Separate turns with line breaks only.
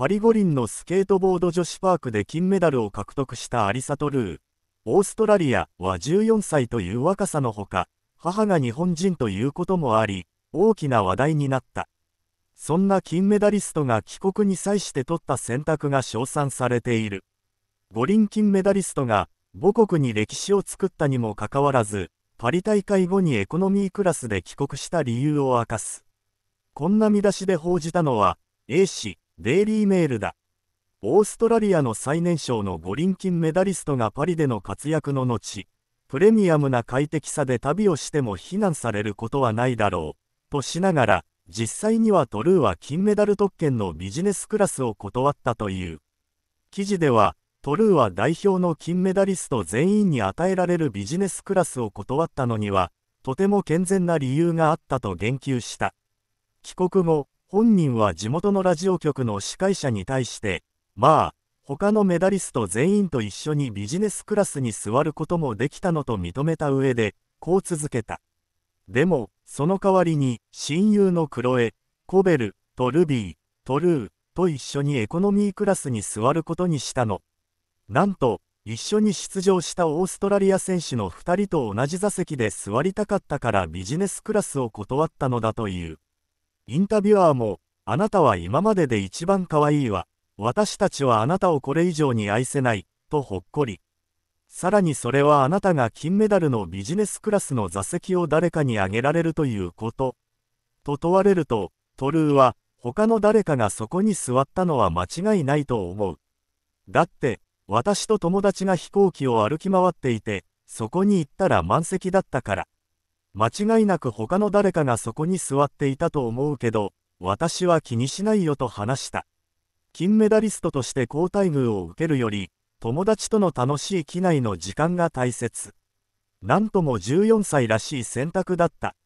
パリ五輪のスケートボード女子パークで金メダルを獲得したアリサトルー。オーストラリアは14歳という若さのほか、母が日本人ということもあり、大きな話題になった。そんな金メダリストが帰国に際して取った選択が称賛されている。五輪金メダリストが母国に歴史を作ったにもかかわらず、パリ大会後にエコノミークラスで帰国した理由を明かす。こんな見出しで報じたのは、A 氏、デイリーメールだ。オーストラリアの最年少の五輪金メダリストがパリでの活躍の後、プレミアムな快適さで旅をしても非難されることはないだろう、としながら、実際にはトルーは金メダル特権のビジネスクラスを断ったという。記事では、トルーは代表の金メダリスト全員に与えられるビジネスクラスを断ったのには、とても健全な理由があったと言及した。帰国後、本人は地元のラジオ局の司会者に対して、まあ、他のメダリスト全員と一緒にビジネスクラスに座ることもできたのと認めた上で、こう続けた。でも、その代わりに、親友のクロエ、コベル、とルビー、トルー、と一緒にエコノミークラスに座ることにしたの。なんと、一緒に出場したオーストラリア選手の2人と同じ座席で座りたかったからビジネスクラスを断ったのだという。インタビュアーも、あなたは今までで一番可愛いわ。私たちはあなたをこれ以上に愛せない、とほっこり。さらにそれはあなたが金メダルのビジネスクラスの座席を誰かにあげられるということ。と問われると、トルーは、他の誰かがそこに座ったのは間違いないと思う。だって、私と友達が飛行機を歩き回っていて、そこに行ったら満席だったから。間違いなく他の誰かがそこに座っていたと思うけど、私は気にしないよと話した。金メダリストとして好待遇を受けるより、友達との楽しい機内の時間が大切。なんとも14歳らしい選択だった。